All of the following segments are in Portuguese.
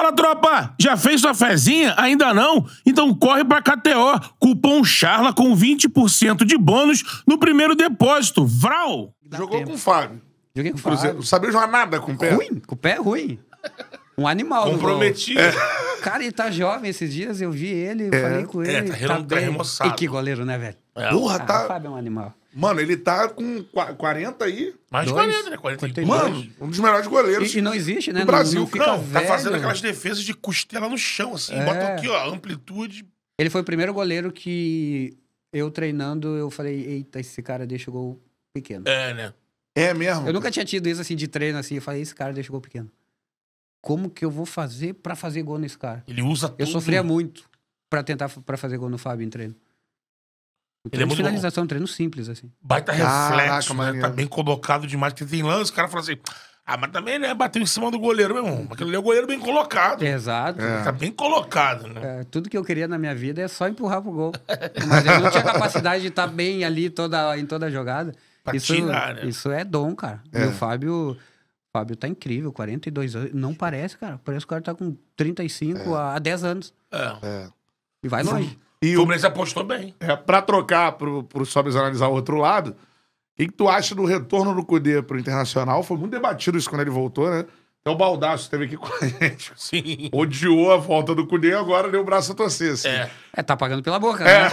Fala, tropa! Já fez sua fezinha? Ainda não? Então corre pra KTO. Cupom CHARLA com 20% de bônus no primeiro depósito. Vral! Jogou tempo. com o Fábio. Joguei com o Fábio. Não sabia jogar nada com o pé. Ruim? Com o pé é ruim. Um animal. Comprometido. Cara, ele tá jovem esses dias, eu vi ele, é. falei com é, ele. É, tá, remo, tá, remoçado. E que goleiro, né, velho? É. Porra, ah, tá. O Fábio é um animal. Mano, ele tá com 40 aí. Mais de 40, né? 40 Mano, um dos melhores goleiros. E, não existe, né? No Brasil, não, não, não tá fazendo aquelas defesas de costela no chão, assim. É. Bota aqui, ó, amplitude. Ele foi o primeiro goleiro que eu treinando, eu falei, eita, esse cara deixa o gol pequeno. É, né? É mesmo? Eu nunca tinha tido isso assim de treino assim. Eu falei, esse cara deixa o gol pequeno como que eu vou fazer para fazer gol nesse cara? Ele usa tudo. Eu sofria muito para tentar para fazer gol no Fábio em treino. ele é finalização, Um treino simples, assim. Baita reflexo, Caraca, né? Tá bem colocado demais. Porque tem lance, o cara fala assim... Ah, mas também, né? Bateu em cima do goleiro, meu irmão. ele é o goleiro bem colocado. Exato. É. Tá bem colocado, né? É, tudo que eu queria na minha vida é só empurrar pro gol. mas eu não tinha capacidade de estar tá bem ali toda, em toda a jogada. Pra isso, tirar, né? isso é dom, cara. É. E o Fábio... Fábio tá incrível, 42 anos. Não parece, cara. Parece que o cara tá com 35 é. a 10 anos. É. é. E vai longe. E o Fluminense apostou bem. É, pra trocar, pro, pro Sobres analisar o outro lado, o que tu acha do retorno do Cudê pro Internacional? Foi muito debatido isso quando ele voltou, né? Então o Baldaço esteve aqui com a gente. Sim. Odiou a volta do Cudê, agora deu o braço a torcer. Assim. É. é, tá pagando pela boca, é. né?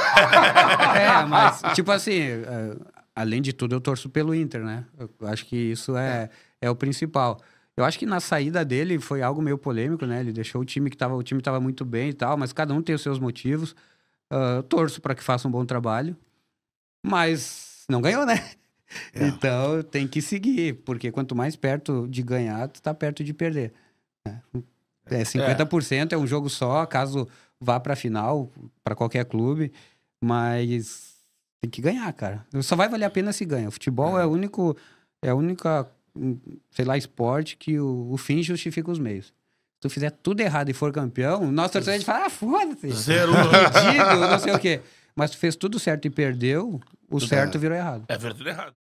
É, é mas, tipo assim, é, além de tudo, eu torço pelo Inter, né? Eu acho que isso é. é é o principal. Eu acho que na saída dele foi algo meio polêmico, né? Ele deixou o time que tava, o time estava muito bem e tal, mas cada um tem os seus motivos. Uh, torço para que faça um bom trabalho, mas não ganhou, né? É. Então tem que seguir, porque quanto mais perto de ganhar, tu tá perto de perder. Né? É É 50% é. é um jogo só, caso vá para final para qualquer clube, mas tem que ganhar, cara. Só vai valer a pena se ganha. O futebol é, é a único é a única sei lá, esporte, que o, o fim justifica os meios. Se tu fizer tudo errado e for campeão, nosso torcedor fala, ah, foda-se. Zero. Ridículo, não sei o quê. Mas tu fez tudo certo e perdeu, o tudo certo virou errado. É, virou tudo errado.